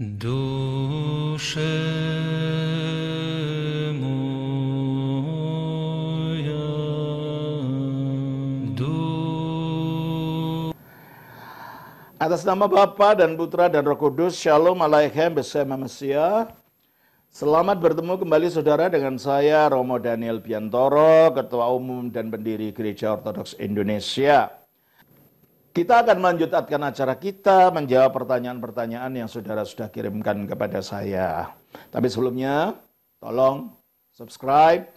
Duszy moja, Atas nama Bapa dan Putra dan Roh Kudus, Shalom Aleichem Besema Mesia. Selamat bertemu kembali saudara dengan saya Romo Daniel Piantoro, Ketua Umum dan Pendiri Gereja Ortodoks Indonesia. Kita akan melanjutkan acara kita, menjawab pertanyaan-pertanyaan yang saudara sudah kirimkan kepada saya. Tapi sebelumnya, tolong subscribe,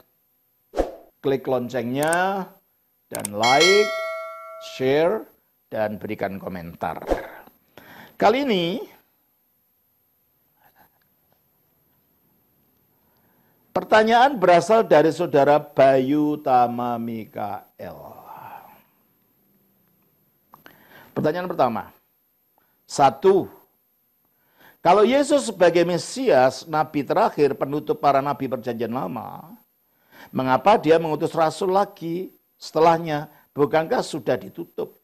klik loncengnya, dan like, share, dan berikan komentar. Kali ini, pertanyaan berasal dari saudara Bayu Tama Mikael. Pertanyaan pertama. Satu, kalau Yesus sebagai Mesias, nabi terakhir, penutup para nabi perjanjian lama, mengapa dia mengutus rasul lagi setelahnya? Bukankah sudah ditutup?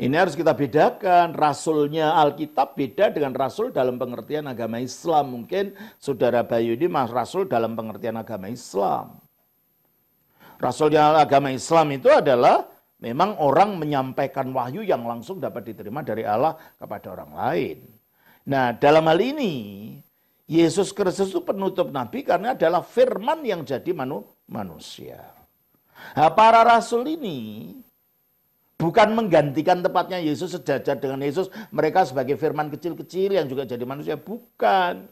Ini harus kita bedakan, rasulnya Alkitab beda dengan rasul dalam pengertian agama Islam. Mungkin saudara Bayu ini mas rasul dalam pengertian agama Islam. Rasulnya agama Islam itu adalah Memang orang menyampaikan wahyu yang langsung dapat diterima dari Allah kepada orang lain. Nah, dalam hal ini Yesus Kristus itu penutup nabi karena adalah firman yang jadi manu manusia. Nah, para rasul ini bukan menggantikan tempatnya Yesus sejajar dengan Yesus. Mereka sebagai firman kecil-kecil yang juga jadi manusia. Bukan.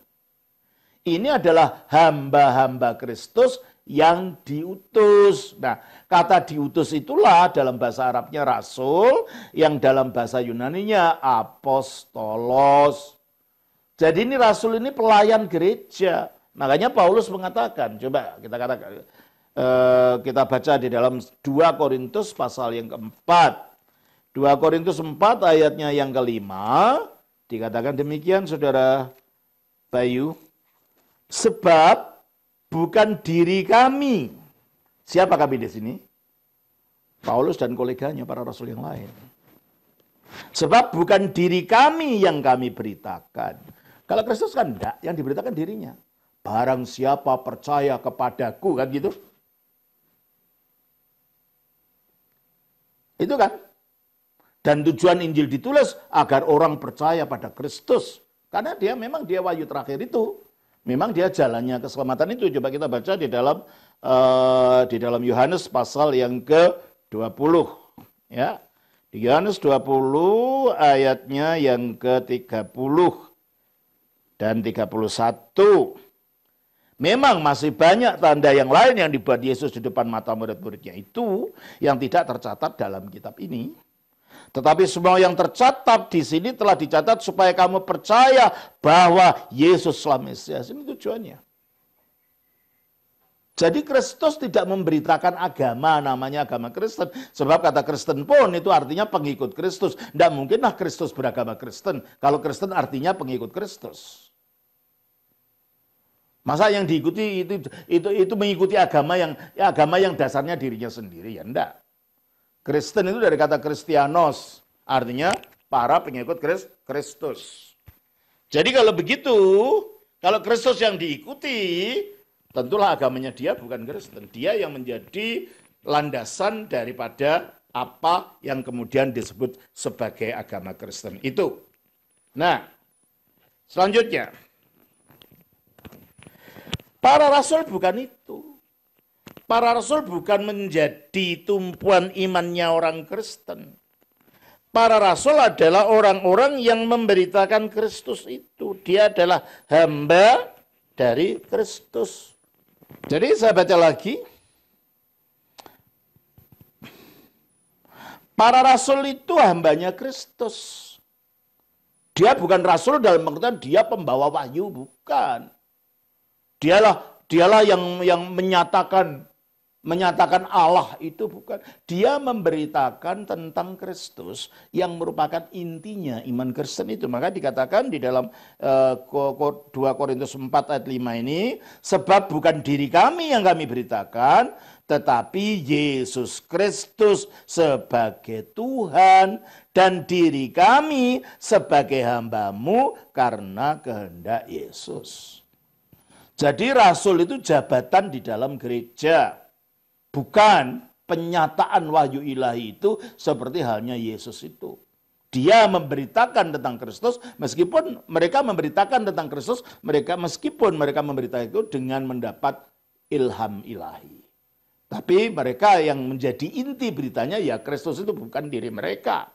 Ini adalah hamba-hamba Kristus yang diutus. Nah, kata diutus itulah dalam bahasa Arabnya rasul, yang dalam bahasa Yunaninya apostolos. Jadi ini rasul ini pelayan gereja. Makanya Paulus mengatakan, coba kita katakan eh, kita baca di dalam 2 Korintus pasal yang keempat. 2 Korintus 4 ayatnya yang kelima dikatakan demikian saudara Bayu. Sebab bukan diri kami. Siapa kami di sini? Paulus dan koleganya para rasul yang lain. Sebab bukan diri kami yang kami beritakan. Kalau Kristus kan enggak, yang diberitakan dirinya. Barang siapa percaya kepadaku kan gitu. Itu kan. Dan tujuan Injil ditulis agar orang percaya pada Kristus. Karena dia memang dia wahyu terakhir itu memang dia jalannya keselamatan itu coba kita baca di dalam uh, di dalam Yohanes pasal yang ke-20 ya. Di Yohanes 20 ayatnya yang ke-30 dan 31. Memang masih banyak tanda yang lain yang dibuat Yesus di depan mata murid-muridnya itu yang tidak tercatat dalam kitab ini. Tetapi semua yang tercatat di sini telah dicatat supaya kamu percaya bahwa Yesuslah Mesias. Ini tujuannya. Jadi Kristus tidak memberitakan agama namanya agama Kristen. Sebab kata Kristen pun itu artinya pengikut Kristus. Tidak mungkinlah Kristus beragama Kristen. Kalau Kristen artinya pengikut Kristus. Masa yang diikuti itu itu itu mengikuti agama yang ya agama yang dasarnya dirinya sendiri ya enggak. Kristen itu dari kata Kristianos, artinya para pengikut Kristus. Jadi kalau begitu, kalau Kristus yang diikuti, tentulah agamanya dia bukan Kristen. Dia yang menjadi landasan daripada apa yang kemudian disebut sebagai agama Kristen itu. Nah, selanjutnya. Para rasul bukan itu. Para rasul bukan menjadi tumpuan imannya orang Kristen. Para rasul adalah orang-orang yang memberitakan Kristus itu. Dia adalah hamba dari Kristus. Jadi saya baca lagi. Para rasul itu hambanya Kristus. Dia bukan rasul dalam pengertian dia pembawa wahyu, bukan. Dialah dialah yang yang menyatakan menyatakan Allah itu bukan dia memberitakan tentang Kristus yang merupakan intinya iman Kristen itu maka dikatakan di dalam uh, eh, 2 Korintus 4 ayat 5 ini sebab bukan diri kami yang kami beritakan tetapi Yesus Kristus sebagai Tuhan dan diri kami sebagai hambamu karena kehendak Yesus jadi rasul itu jabatan di dalam gereja Bukan penyataan wahyu ilahi itu seperti halnya Yesus itu. Dia memberitakan tentang Kristus meskipun mereka memberitakan tentang Kristus, mereka meskipun mereka memberitakan itu dengan mendapat ilham ilahi. Tapi mereka yang menjadi inti beritanya ya Kristus itu bukan diri mereka.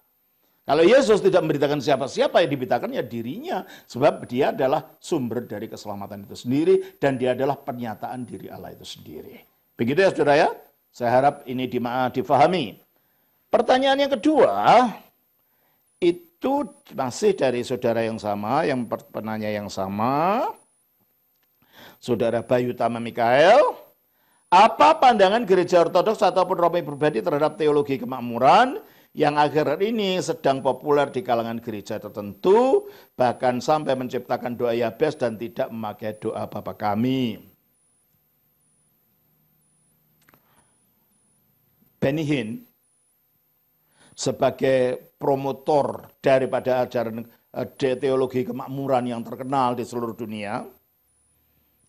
Kalau Yesus tidak memberitakan siapa-siapa yang diberitakan ya dirinya. Sebab dia adalah sumber dari keselamatan itu sendiri dan dia adalah pernyataan diri Allah itu sendiri. Begitu ya saudara ya. Saya harap ini difahami. Pertanyaan yang kedua itu masih dari saudara yang sama, yang penanya yang sama. Saudara Bayu Tama Mikael, apa pandangan gereja ortodoks ataupun romi pribadi terhadap teologi kemakmuran yang akhir ini sedang populer di kalangan gereja tertentu, bahkan sampai menciptakan doa Yabes dan tidak memakai doa Bapa Kami. Benny Hinn sebagai promotor daripada ajaran eh, teologi kemakmuran yang terkenal di seluruh dunia,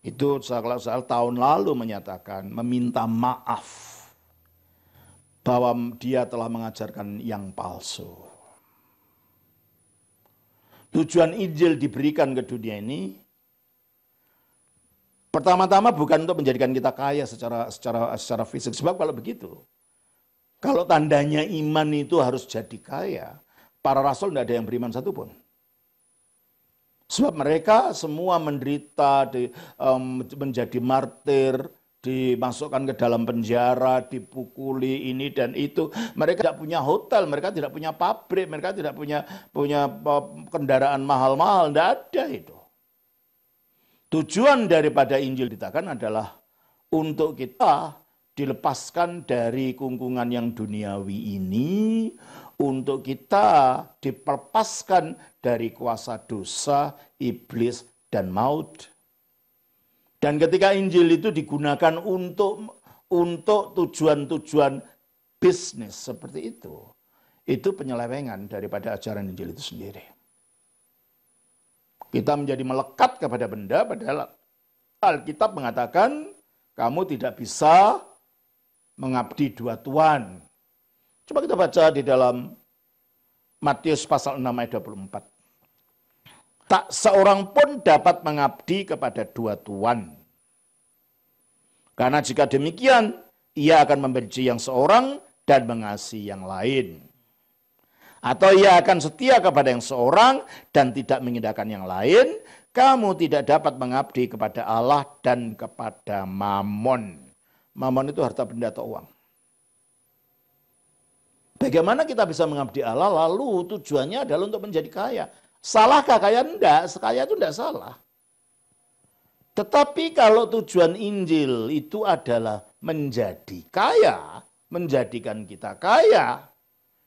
itu salah tahun lalu menyatakan meminta maaf bahwa dia telah mengajarkan yang palsu. Tujuan Injil diberikan ke dunia ini pertama-tama bukan untuk menjadikan kita kaya secara secara secara fisik sebab kalau begitu kalau tandanya iman itu harus jadi kaya, para rasul tidak ada yang beriman satupun. Sebab mereka semua menderita, di, um, menjadi martir, dimasukkan ke dalam penjara, dipukuli ini dan itu. Mereka tidak punya hotel, mereka tidak punya pabrik, mereka tidak punya punya kendaraan mahal-mahal, tidak ada itu. Tujuan daripada Injil ditakan adalah untuk kita dilepaskan dari kungkungan yang duniawi ini untuk kita dilepaskan dari kuasa dosa, iblis, dan maut. Dan ketika Injil itu digunakan untuk untuk tujuan-tujuan bisnis seperti itu, itu penyelewengan daripada ajaran Injil itu sendiri. Kita menjadi melekat kepada benda padahal Alkitab mengatakan kamu tidak bisa mengabdi dua tuan, Coba kita baca di dalam Matius pasal 6 ayat 24. Tak seorang pun dapat mengabdi kepada dua tuan, Karena jika demikian, ia akan membenci yang seorang dan mengasihi yang lain. Atau ia akan setia kepada yang seorang dan tidak mengindahkan yang lain. Kamu tidak dapat mengabdi kepada Allah dan kepada mamon. Mamon itu harta benda atau uang. Bagaimana kita bisa mengabdi Allah lalu tujuannya adalah untuk menjadi kaya. Salahkah kaya? Tidak. Sekaya itu tidak salah. Tetapi kalau tujuan Injil itu adalah menjadi kaya, menjadikan kita kaya,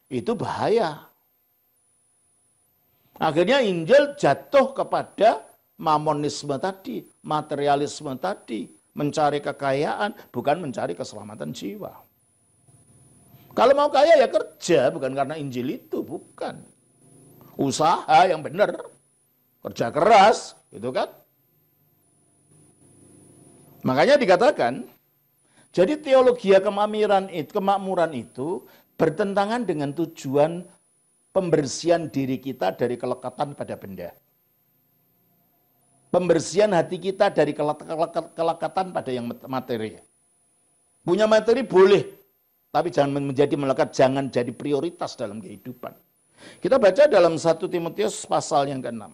itu bahaya. Akhirnya Injil jatuh kepada mamonisme tadi, materialisme tadi, mencari kekayaan, bukan mencari keselamatan jiwa. Kalau mau kaya ya kerja, bukan karena Injil itu, bukan. Usaha yang benar, kerja keras, gitu kan? Makanya dikatakan, jadi teologi kemamiran itu, kemakmuran itu bertentangan dengan tujuan pembersihan diri kita dari kelekatan pada benda. Pembersihan hati kita dari kelekatan pada yang materi. Punya materi boleh, tapi jangan menjadi melekat, jangan jadi prioritas dalam kehidupan. Kita baca dalam satu Timotius pasal yang ke-6.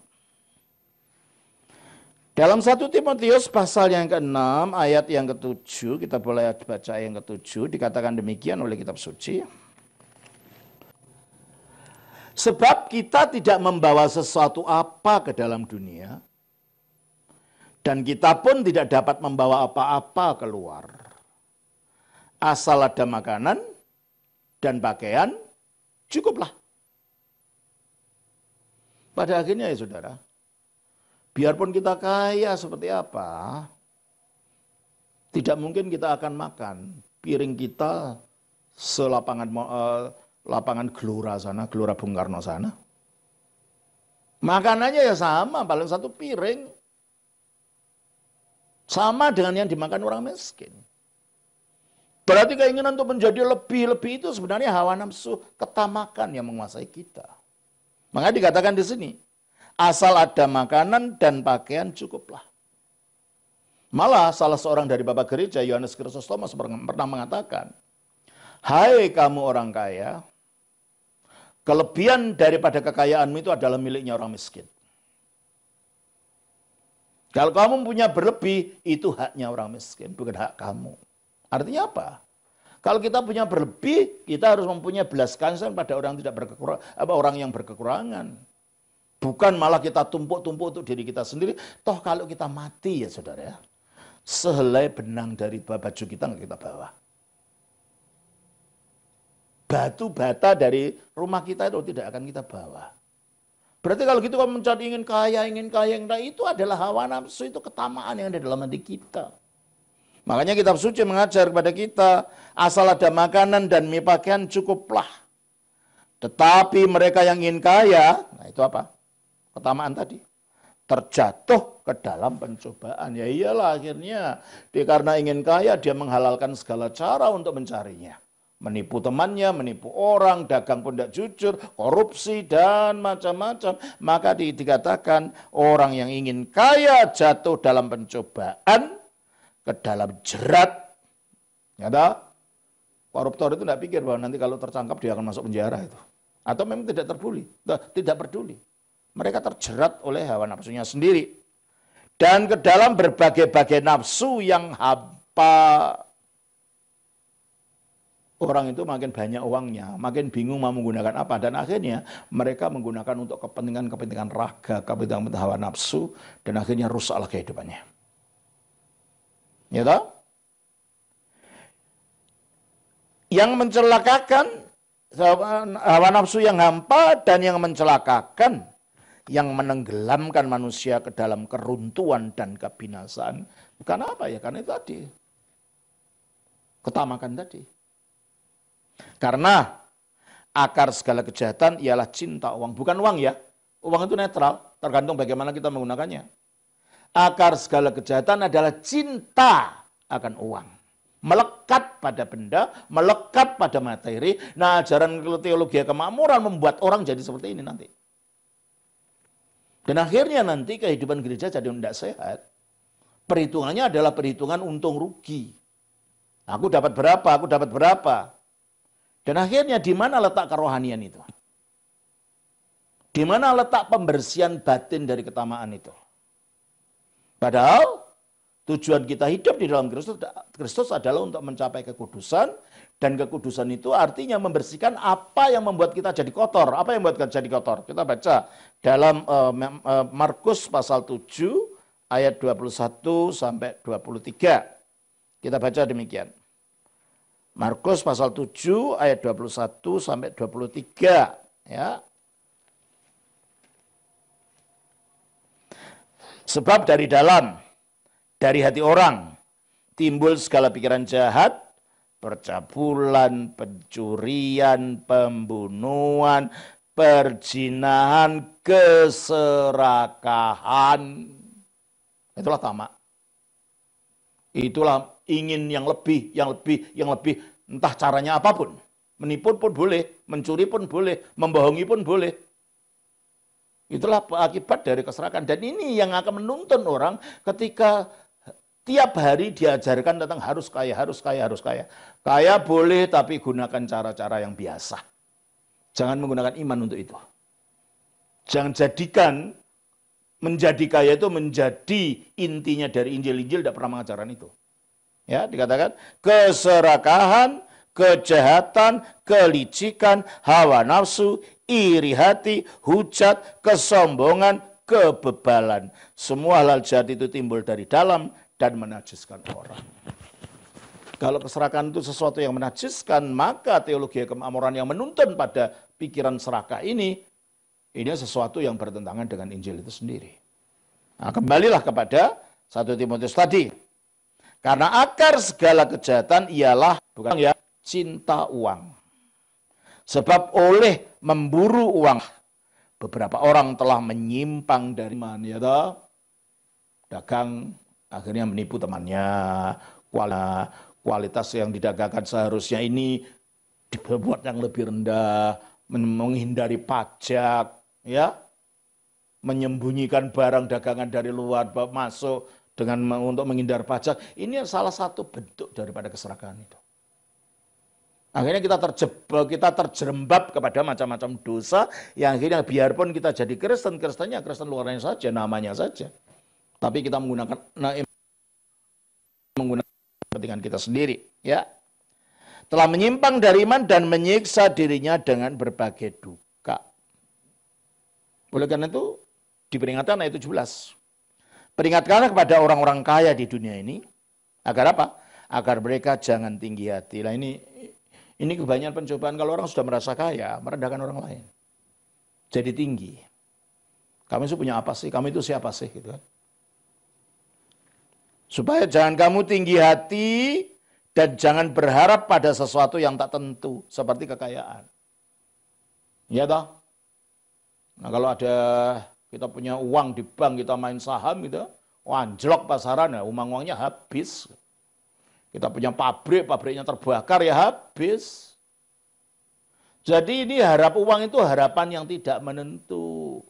Dalam satu Timotius pasal yang ke-6 ayat yang ke-7, kita boleh baca yang ke-7, dikatakan demikian oleh kitab suci. Sebab kita tidak membawa sesuatu apa ke dalam dunia, dan kita pun tidak dapat membawa apa-apa keluar. Asal ada makanan dan pakaian, cukuplah. Pada akhirnya ya saudara, biarpun kita kaya seperti apa, tidak mungkin kita akan makan. Piring kita selapangan eh, lapangan gelora sana, gelora Bung Karno sana. Makanannya ya sama, paling satu piring. Sama dengan yang dimakan orang miskin. Berarti keinginan untuk menjadi lebih-lebih itu sebenarnya hawa nafsu ketamakan yang menguasai kita. Maka dikatakan di sini, asal ada makanan dan pakaian cukuplah. Malah salah seorang dari Bapak Gereja, Yohanes Kristus Thomas pernah mengatakan, Hai kamu orang kaya, kelebihan daripada kekayaanmu itu adalah miliknya orang miskin. Kalau kamu punya berlebih, itu haknya orang miskin, bukan hak kamu. Artinya apa? Kalau kita punya berlebih, kita harus mempunyai belas kasihan pada orang tidak berkekurangan, apa orang yang berkekurangan. Bukan malah kita tumpuk-tumpuk untuk diri kita sendiri. Toh kalau kita mati ya saudara ya. sehelai benang dari baju kita nggak kita bawa. Batu bata dari rumah kita itu tidak akan kita bawa. Berarti kalau gitu kamu mencari ingin kaya, ingin kaya, ingin kaya, itu adalah hawa nafsu, itu ketamaan yang ada dalam hati kita. Makanya kitab suci mengajar kepada kita, asal ada makanan dan mie pakaian cukuplah. Tetapi mereka yang ingin kaya, nah itu apa? Ketamaan tadi. Terjatuh ke dalam pencobaan. Ya iyalah akhirnya, dia karena ingin kaya, dia menghalalkan segala cara untuk mencarinya menipu temannya, menipu orang, dagang pun tidak jujur, korupsi dan macam-macam. Maka dikatakan orang yang ingin kaya jatuh dalam pencobaan ke dalam jerat. Nyata? Koruptor itu tidak pikir bahwa nanti kalau tertangkap dia akan masuk penjara itu. Atau memang tidak terbuli, tidak peduli. Mereka terjerat oleh hawa nafsunya sendiri. Dan ke dalam berbagai-bagai nafsu yang hampa orang itu makin banyak uangnya, makin bingung mau menggunakan apa dan akhirnya mereka menggunakan untuk kepentingan-kepentingan raga, kepentingan hawa nafsu dan akhirnya rusaklah kehidupannya. Ya toh? Yang mencelakakan hawa nafsu yang hampa dan yang mencelakakan yang menenggelamkan manusia ke dalam keruntuhan dan kebinasaan. Bukan apa ya? Karena itu tadi. Ketamakan tadi. Karena akar segala kejahatan ialah cinta uang. Bukan uang ya. Uang itu netral, tergantung bagaimana kita menggunakannya. Akar segala kejahatan adalah cinta akan uang. Melekat pada benda, melekat pada materi. Nah ajaran teologi kemakmuran membuat orang jadi seperti ini nanti. Dan akhirnya nanti kehidupan gereja jadi tidak sehat. Perhitungannya adalah perhitungan untung rugi. Aku dapat berapa, aku dapat berapa. Dan akhirnya di mana letak kerohanian itu? Di mana letak pembersihan batin dari ketamaan itu? Padahal tujuan kita hidup di dalam Kristus Kristus adalah untuk mencapai kekudusan dan kekudusan itu artinya membersihkan apa yang membuat kita jadi kotor. Apa yang membuat kita jadi kotor? Kita baca dalam uh, Markus pasal 7 ayat 21 sampai 23. Kita baca demikian. Markus pasal 7 ayat 21 sampai 23 ya. Sebab dari dalam dari hati orang timbul segala pikiran jahat, percabulan, pencurian, pembunuhan, perjinahan, keserakahan. Itulah tamak. Itulah ingin yang lebih, yang lebih, yang lebih, entah caranya apapun. Menipu pun boleh, mencuri pun boleh, membohongi pun boleh. Itulah akibat dari keserakan. Dan ini yang akan menuntun orang ketika tiap hari diajarkan tentang harus kaya, harus kaya, harus kaya. Kaya boleh tapi gunakan cara-cara yang biasa. Jangan menggunakan iman untuk itu. Jangan jadikan menjadi kaya itu menjadi intinya dari Injil-Injil tidak pernah mengajarkan itu. Ya, dikatakan keserakahan, kejahatan, kelicikan, hawa nafsu, iri hati, hujat, kesombongan, kebebalan. Semua hal jahat itu timbul dari dalam dan menajiskan orang. Kalau keserakan itu sesuatu yang menajiskan, maka teologi kemamoran yang menuntun pada pikiran serakah ini, ini sesuatu yang bertentangan dengan Injil itu sendiri. Nah, kembalilah kepada satu Timotius tadi. Karena akar segala kejahatan ialah bukan ya cinta uang. Sebab oleh memburu uang beberapa orang telah menyimpang dari mana ya toh? dagang akhirnya menipu temannya kualitas yang didagangkan seharusnya ini dibuat yang lebih rendah menghindari pajak ya menyembunyikan barang dagangan dari luar masuk dengan untuk menghindar pajak. Ini salah satu bentuk daripada keserakahan itu. Akhirnya kita terjebak, kita terjerembab kepada macam-macam dosa yang akhirnya biarpun kita jadi Kristen, Kristennya Kristen luarnya saja, namanya saja. Tapi kita menggunakan nah, menggunakan kepentingan kita sendiri, ya. Telah menyimpang dari iman dan menyiksa dirinya dengan berbagai duka. Oleh karena itu diperingatkan ayat 17. Peringatkanlah kepada orang-orang kaya di dunia ini agar apa? Agar mereka jangan tinggi hati. Lah ini ini kebanyakan pencobaan kalau orang sudah merasa kaya merendahkan orang lain. Jadi tinggi. Kami itu punya apa sih? Kami itu siapa sih gitu kan? Supaya jangan kamu tinggi hati dan jangan berharap pada sesuatu yang tak tentu seperti kekayaan. Ya toh? Nah kalau ada kita punya uang di bank, kita main saham gitu, anjlok pasaran, ya, nah, uang uangnya habis. Kita punya pabrik, pabriknya terbakar ya habis. Jadi ini harap uang itu harapan yang tidak menentu.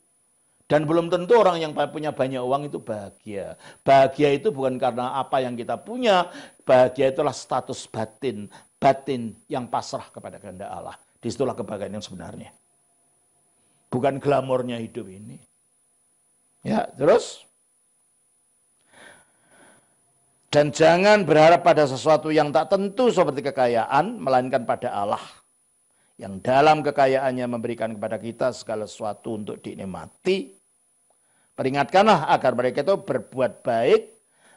Dan belum tentu orang yang punya banyak uang itu bahagia. Bahagia itu bukan karena apa yang kita punya. Bahagia itulah status batin. Batin yang pasrah kepada kehendak Allah. Disitulah kebahagiaan yang sebenarnya. Bukan glamornya hidup ini. Ya, terus dan jangan berharap pada sesuatu yang tak tentu seperti kekayaan, melainkan pada Allah. Yang dalam kekayaannya memberikan kepada kita segala sesuatu untuk dinikmati. Peringatkanlah agar mereka itu berbuat baik,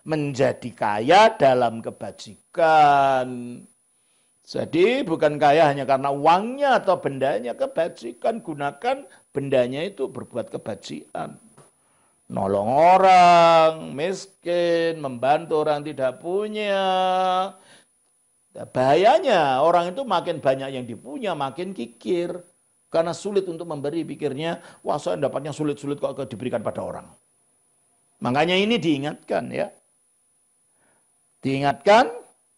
menjadi kaya dalam kebajikan. Jadi bukan kaya hanya karena uangnya atau bendanya, kebajikan. Gunakan bendanya itu berbuat kebajikan nolong orang, miskin, membantu orang tidak punya. Ya, bahayanya orang itu makin banyak yang dipunya, makin kikir. Karena sulit untuk memberi pikirnya, wah saya dapatnya sulit-sulit kok diberikan pada orang. Makanya ini diingatkan ya. Diingatkan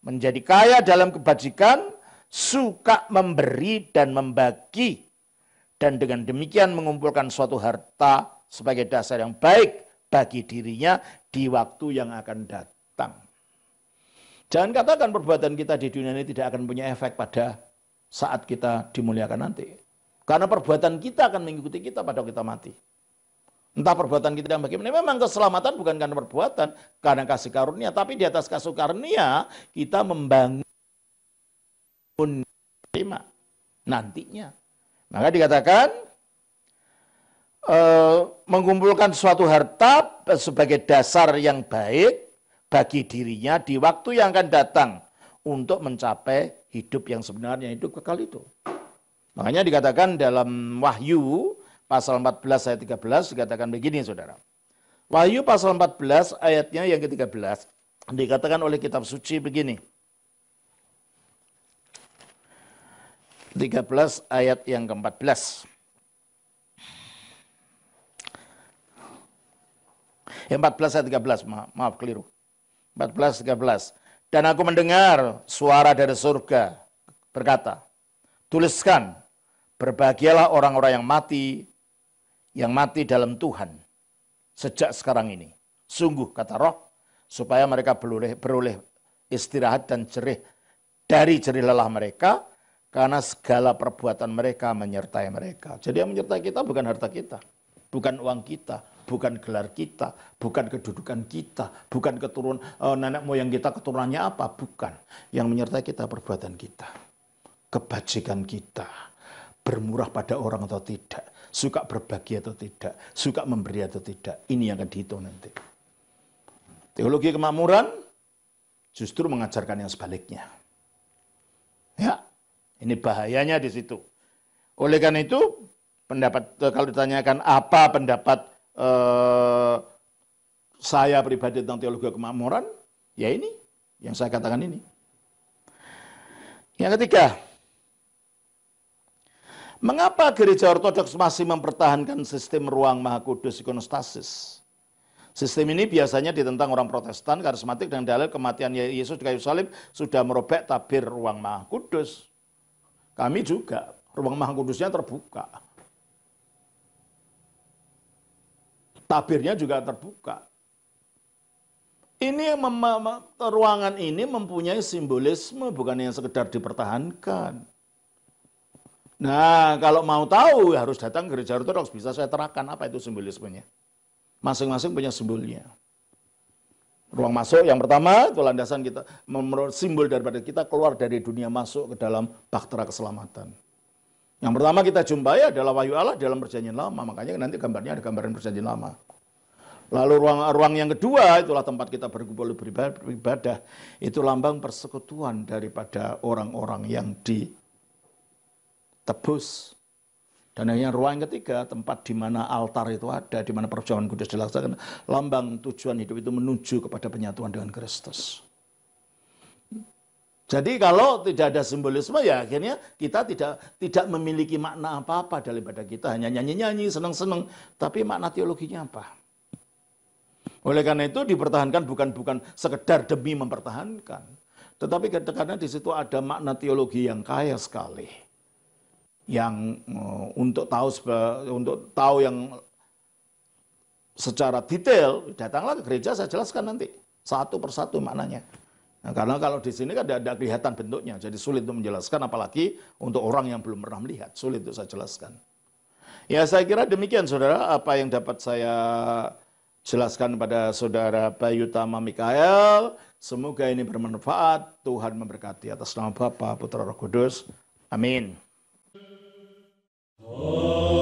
menjadi kaya dalam kebajikan, suka memberi dan membagi. Dan dengan demikian mengumpulkan suatu harta sebagai dasar yang baik bagi dirinya di waktu yang akan datang. Jangan katakan perbuatan kita di dunia ini tidak akan punya efek pada saat kita dimuliakan nanti. Karena perbuatan kita akan mengikuti kita pada kita mati. Entah perbuatan kita yang bagaimana. Memang keselamatan bukan karena perbuatan, karena kasih karunia. Tapi di atas kasih karunia, kita membangun terima nantinya. Maka dikatakan e, mengumpulkan suatu harta sebagai dasar yang baik bagi dirinya di waktu yang akan datang untuk mencapai hidup yang sebenarnya, hidup kekal itu. Makanya dikatakan dalam Wahyu pasal 14 ayat 13 dikatakan begini saudara. Wahyu pasal 14 ayatnya yang ke-13 dikatakan oleh kitab suci begini. 13 ayat yang ke-14. Eh, empat 14 ayat 13, maaf, maaf keliru. 14 13. Dan aku mendengar suara dari surga berkata, tuliskan, berbahagialah orang-orang yang mati, yang mati dalam Tuhan sejak sekarang ini. Sungguh kata roh, supaya mereka beroleh, beroleh istirahat dan cerih dari cerih lelah mereka, karena segala perbuatan mereka menyertai mereka. Jadi yang menyertai kita bukan harta kita, bukan uang kita, bukan gelar kita, bukan kedudukan kita, bukan keturun uh, nenek moyang kita keturunannya apa, bukan. Yang menyertai kita perbuatan kita, kebajikan kita, bermurah pada orang atau tidak, suka berbagi atau tidak, suka memberi atau tidak. Ini yang akan dihitung nanti. Teologi kemamuran justru mengajarkan yang sebaliknya. Ya, ini bahayanya di situ. Oleh karena itu, pendapat eh, kalau ditanyakan apa pendapat eh, saya pribadi tentang teologi kemakmuran, ya ini yang saya katakan ini. Yang ketiga, mengapa gereja ortodoks masih mempertahankan sistem ruang maha kudus ikonostasis? Sistem ini biasanya ditentang orang protestan, karismatik, dan dalil kematian Yesus di kayu salib sudah merobek tabir ruang maha kudus. Kami juga, ruang maha kudusnya terbuka. tabirnya juga terbuka. Ini ruangan ini mempunyai simbolisme bukan yang sekedar dipertahankan. Nah, kalau mau tahu ya harus datang ke gereja Ortodoks bisa saya terangkan apa itu simbolismenya. Masing-masing punya simbolnya. Ruang masuk yang pertama itu landasan kita, simbol daripada kita keluar dari dunia masuk ke dalam baktera keselamatan. Yang pertama kita jumpai adalah wahyu Allah dalam perjanjian lama. Makanya nanti gambarnya ada gambaran perjanjian lama. Lalu ruang, ruang yang kedua itulah tempat kita berkumpul beribadah. Itu lambang persekutuan daripada orang-orang yang ditebus. Dan yang ruang ketiga tempat di mana altar itu ada, di mana perjuangan kudus dilaksanakan. Lambang tujuan hidup itu menuju kepada penyatuan dengan Kristus. Jadi kalau tidak ada simbolisme ya akhirnya kita tidak tidak memiliki makna apa-apa daripada kita hanya nyanyi-nyanyi, senang-senang, tapi makna teologinya apa? Oleh karena itu dipertahankan bukan bukan sekedar demi mempertahankan, tetapi karena di situ ada makna teologi yang kaya sekali. Yang eh, untuk tahu untuk tahu yang secara detail datanglah ke gereja saya jelaskan nanti satu persatu maknanya. Nah, karena kalau di sini kan tidak ada kelihatan bentuknya, jadi sulit untuk menjelaskan, apalagi untuk orang yang belum pernah melihat, sulit untuk saya jelaskan. Ya saya kira demikian saudara, apa yang dapat saya jelaskan pada saudara Bayu Tama Mikael. Semoga ini bermanfaat, Tuhan memberkati atas nama Bapa, Putra Roh Kudus. Amin. Oh.